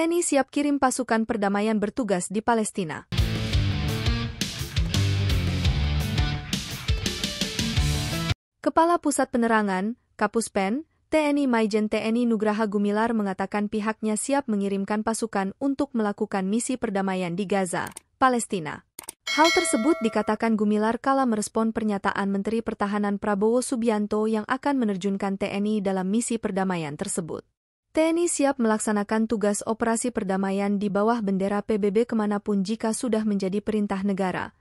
TNI siap kirim pasukan perdamaian bertugas di Palestina. Kepala Pusat Penerangan, Kapuspen, TNI Maijen TNI Nugraha Gumilar mengatakan pihaknya siap mengirimkan pasukan untuk melakukan misi perdamaian di Gaza, Palestina. Hal tersebut dikatakan Gumilar kala merespon pernyataan Menteri Pertahanan Prabowo Subianto yang akan menerjunkan TNI dalam misi perdamaian tersebut. TNI siap melaksanakan tugas operasi perdamaian di bawah bendera PBB kemanapun jika sudah menjadi perintah negara.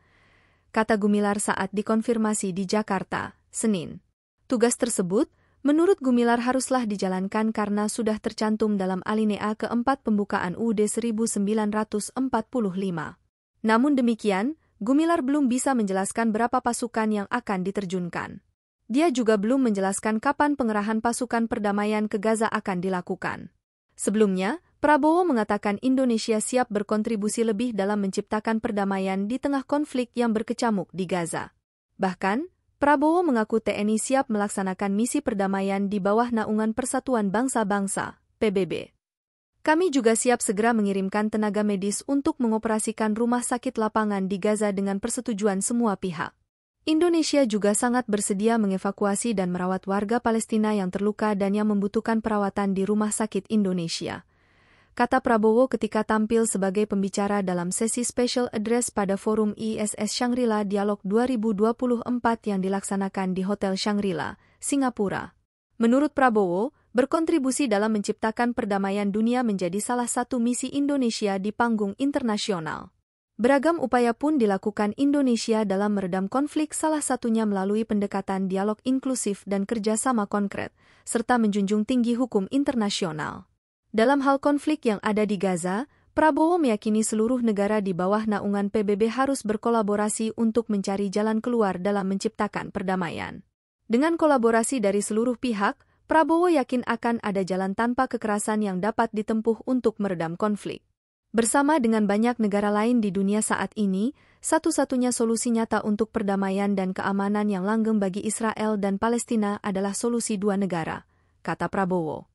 Kata Gumilar saat dikonfirmasi di Jakarta, Senin. Tugas tersebut, menurut Gumilar haruslah dijalankan karena sudah tercantum dalam alinea keempat pembukaan UUD 1945. Namun demikian, Gumilar belum bisa menjelaskan berapa pasukan yang akan diterjunkan. Dia juga belum menjelaskan kapan pengerahan pasukan perdamaian ke Gaza akan dilakukan. Sebelumnya, Prabowo mengatakan Indonesia siap berkontribusi lebih dalam menciptakan perdamaian di tengah konflik yang berkecamuk di Gaza. Bahkan, Prabowo mengaku TNI siap melaksanakan misi perdamaian di bawah naungan Persatuan Bangsa-Bangsa, PBB. Kami juga siap segera mengirimkan tenaga medis untuk mengoperasikan rumah sakit lapangan di Gaza dengan persetujuan semua pihak. Indonesia juga sangat bersedia mengevakuasi dan merawat warga Palestina yang terluka dan yang membutuhkan perawatan di Rumah Sakit Indonesia. Kata Prabowo ketika tampil sebagai pembicara dalam sesi special address pada forum ISS Shangri-La Dialog 2024 yang dilaksanakan di Hotel Shangri-La, Singapura. Menurut Prabowo, berkontribusi dalam menciptakan perdamaian dunia menjadi salah satu misi Indonesia di panggung internasional. Beragam upaya pun dilakukan Indonesia dalam meredam konflik salah satunya melalui pendekatan dialog inklusif dan kerjasama konkret, serta menjunjung tinggi hukum internasional. Dalam hal konflik yang ada di Gaza, Prabowo meyakini seluruh negara di bawah naungan PBB harus berkolaborasi untuk mencari jalan keluar dalam menciptakan perdamaian. Dengan kolaborasi dari seluruh pihak, Prabowo yakin akan ada jalan tanpa kekerasan yang dapat ditempuh untuk meredam konflik. Bersama dengan banyak negara lain di dunia saat ini, satu-satunya solusi nyata untuk perdamaian dan keamanan yang langgeng bagi Israel dan Palestina adalah solusi dua negara, kata Prabowo.